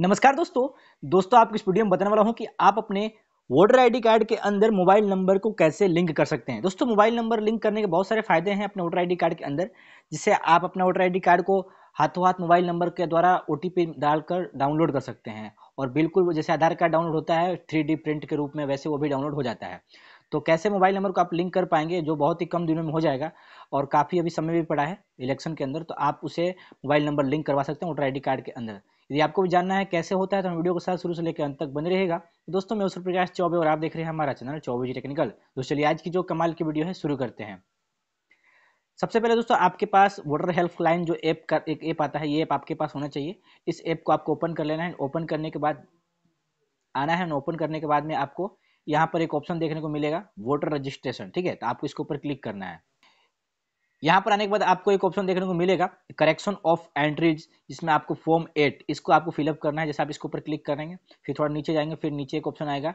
नमस्कार दोस्तों दोस्तों आपको इस वीडियो में बताने वाला हूं कि आप अपने वोटर आईडी कार्ड के अंदर मोबाइल नंबर को कैसे लिंक कर सकते हैं दोस्तों मोबाइल नंबर लिंक करने के बहुत सारे फायदे हैं अपने वोटर आईडी कार्ड के अंदर जिससे आप अपना वोटर आईडी कार्ड को हाथों हाथ मोबाइल नंबर के द्वारा ओ डालकर डाउनलोड कर सकते हैं और बिल्कुल जैसे आधार कार्ड डाउनलोड होता है थ्री प्रिंट के रूप में वैसे वो भी डाउनलोड हो जाता है तो कैसे मोबाइल नंबर को आप लिंक कर पाएंगे जो बहुत ही कम दिनों में हो जाएगा और काफ़ी अभी समय भी पड़ा है इलेक्शन के अंदर तो आप उसे मोबाइल नंबर लिंक करवा सकते हैं वोटर आई कार्ड के अंदर यदि आपको भी जानना है कैसे होता है तो हम वीडियो के साथ शुरू से लेकर अंत तक बने रहेगा तो दोस्तों मैं सूर्य प्रकाश चौबे और आप देख रहे हैं हमारा चैनल चौबे जी टेक्निकल तो चलिए आज की जो कमाल की वीडियो है शुरू करते हैं सबसे पहले दोस्तों आपके पास वोटर हेल्पलाइन जो ऐप का एक ऐप आता है ये ऐप आपके पास होना चाहिए इस ऐप को आपको ओपन कर लेना है ओपन करने के बाद आना है ओपन करने के बाद में आपको यहाँ पर एक ऑप्शन देखने को मिलेगा वोटर रजिस्ट्रेशन ठीक है तो आपको इसके ऊपर क्लिक करना है यहाँ पर आने के बाद आपको एक ऑप्शन देखने को मिलेगा करेक्शन ऑफ एंट्रीज जिसमें आपको फॉर्म एट इसको आपको फिलअप करना है जैसे आप इसके ऊपर क्लिक करेंगे फिर थोड़ा नीचे जाएंगे फिर नीचे एक ऑप्शन आएगा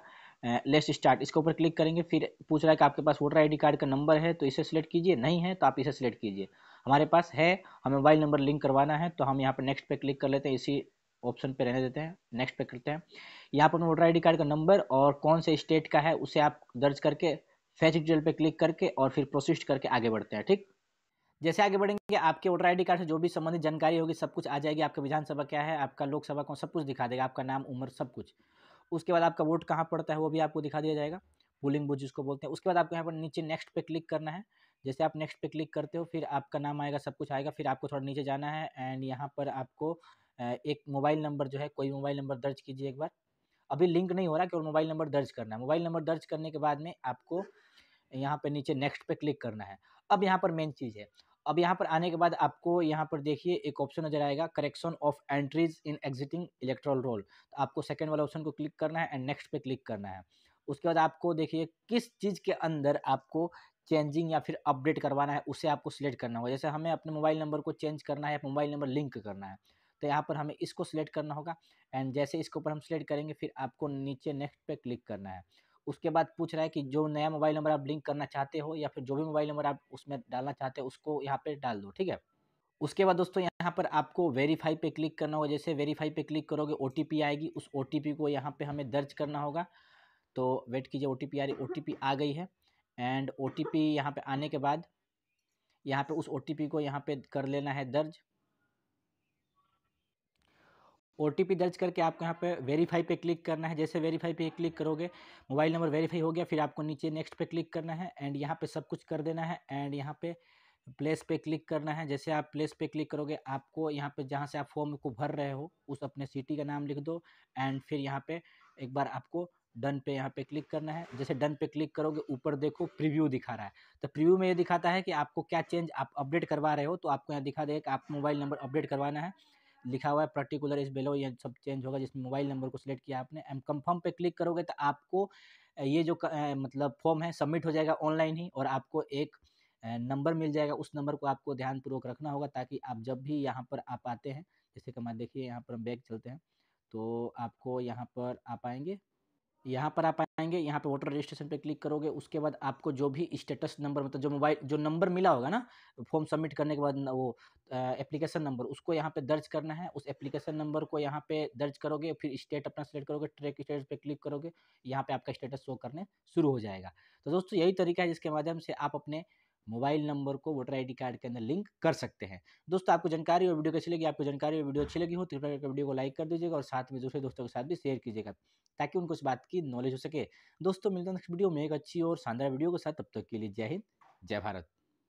लेस स्टार्ट इसके ऊपर क्लिक करेंगे फिर पूछ रहा है कि आपके पास वोटर आई कार्ड का नंबर है तो इसे सिलेक्ट कीजिए नहीं है तो आप इसे सिलेक्ट कीजिए हमारे पास है हमें मोबाइल नंबर लिंक करवाना है तो हम यहाँ पर नेक्स्ट पे क्लिक कर लेते हैं इसी ऑप्शन पे रहने देते हैं नेक्स्ट पे करते हैं यहाँ पर वोटर आईडी कार्ड का नंबर और कौन से स्टेट का है उसे आप दर्ज करके फैच डिटेल पे क्लिक करके और फिर प्रोसिस्ट करके आगे बढ़ते हैं ठीक जैसे आगे बढ़ेंगे आपके वोटर आईडी कार्ड से जो भी संबंधित जानकारी होगी सब कुछ आ जाएगी आपका विधानसभा क्या है आपका लोकसभा कौन सब कुछ दिखा देगा आपका नाम उम्र सब कुछ उसके बाद आपका वोट कहाँ पड़ता है वो भी आपको दिखा दिया जाएगा पोलिंग बूथ जिसको बोलते हैं उसके बाद आपको यहाँ पर नीचे नेक्स्ट पे क्लिक करना है जैसे आप नेक्स्ट पे क्लिक करते हो फिर आपका नाम आएगा सब कुछ आएगा फिर आपको थोड़ा नीचे जाना है एंड यहाँ पर आपको एक मोबाइल नंबर जो है कोई मोबाइल नंबर दर्ज कीजिए एक बार अभी लिंक नहीं हो रहा केवल मोबाइल नंबर दर्ज करना है मोबाइल नंबर दर्ज करने के बाद में आपको यहाँ पर नीचे नेक्स्ट पे क्लिक करना है अब यहाँ पर मेन चीज़ है अब यहाँ पर आने के बाद आपको यहाँ पर देखिए एक ऑप्शन नजर आएगा correction of entries in existing electoral roll तो आपको सेकेंड वाला ऑप्शन को क्लिक करना है एंड नेक्स्ट पे क्लिक करना है उसके बाद आपको देखिए किस चीज़ के अंदर आपको चेंजिंग या फिर अपडेट करवाना है उसे आपको सिलेक्ट करना होगा जैसे हमें अपने मोबाइल नंबर को चेंज करना है या मोबाइल नंबर लिंक करना है तो यहाँ पर हमें इसको सिलेक्ट करना होगा एंड जैसे इसके ऊपर हम सिलेक्ट करेंगे फिर आपको नीचे नेक्स्ट पे क्लिक करना है उसके बाद पूछ रहा है कि जो नया मोबाइल नंबर आप लिंक करना चाहते हो या फिर जो भी मोबाइल नंबर आप उसमें डालना चाहते हो उसको यहाँ पर डाल दो ठीक है उसके बाद दोस्तों यहाँ पर आपको वेरीफाई पे क्लिक करना होगा जैसे वेरीफाई पे क्लिक करोगे ओ आएगी उस ओ को यहाँ पे हमें दर्ज करना होगा तो वेट कीजिए ओ टी आ रही ओ आ गई है एंड ओ टी यहाँ पर आने के बाद यहाँ पे उस ओ को यहाँ पे कर लेना है दर्ज ओ दर्ज करके आपको यहाँ पे वेरीफाई पे क्लिक करना है जैसे वेरीफाई पे क्लिक करोगे मोबाइल नंबर वेरीफाई हो गया फिर आपको नीचे नेक्स्ट पे क्लिक करना है एंड यहाँ पे सब कुछ कर देना है एंड यहाँ पे प्लेस पे क्लिक करना है जैसे आप प्लेस पे क्लिक करोगे आपको यहाँ पे जहाँ से आप फॉर्म को भर रहे हो उस अपने सिटी का नाम लिख दो एंड फिर यहाँ पर एक बार आपको डन पे यहाँ पे क्लिक करना है जैसे डन पे क्लिक करोगे ऊपर देखो प्रीव्यू दिखा रहा है तो प्रीव्यू में ये दिखाता है कि आपको क्या चेंज आप अपडेट करवा रहे हो तो आपको यहाँ दिखा देगा कि आप मोबाइल नंबर अपडेट करवाना है लिखा हुआ है पर्टिकुलर इस बिलो ये सब चेंज होगा जिसमें मोबाइल नंबर को सिलेक्ट किया आपने एम कंफर्म पे क्लिक करोगे तो आपको ये जो मतलब फॉर्म है सबमिट हो जाएगा ऑनलाइन ही और आपको एक नंबर मिल जाएगा उस नंबर को आपको ध्यानपूर्वक रखना होगा ताकि आप जब भी यहाँ पर आप आते हैं जैसे कि मैं देखिए यहाँ पर हम बैग चलते हैं तो आपको यहाँ पर आप आएंगे यहाँ पर आप आएंगे यहाँ पे वोटर रजिस्ट्रेशन पे क्लिक करोगे उसके बाद आपको जो भी स्टेटस नंबर मतलब जो मोबाइल जो नंबर मिला होगा ना फॉर्म सबमिट करने के बाद वो एप्लीकेशन नंबर उसको यहाँ पे दर्ज करना है उस एप्लीकेशन नंबर को यहाँ पे दर्ज करोगे फिर स्टेट अपना सेलेक्ट करोगे ट्रैक स्टेटस पे क्लिक करोगे यहाँ पे आपका स्टेटस शो करने शुरू हो जाएगा तो दोस्तों यही तरीका है जिसके माध्यम से आप अपने मोबाइल नंबर को वोटर आईडी कार्ड के अंदर लिंक कर सकते हैं दोस्तों आपको जानकारी और वीडियो कैसी लगी आपको जानकारी और वीडियो अच्छी लगी हो तो कृपया करके वीडियो को लाइक कर दीजिएगा और साथ में दूसरे दोस्तों के साथ भी शेयर कीजिएगा ताकि उनको इस बात की नॉलेज हो सके दोस्तों मिलते हैं नेक्स्ट वीडियो में एक अच्छी और शानदार वीडियो के साथ तब तक के लिए जय हिंद जय भारत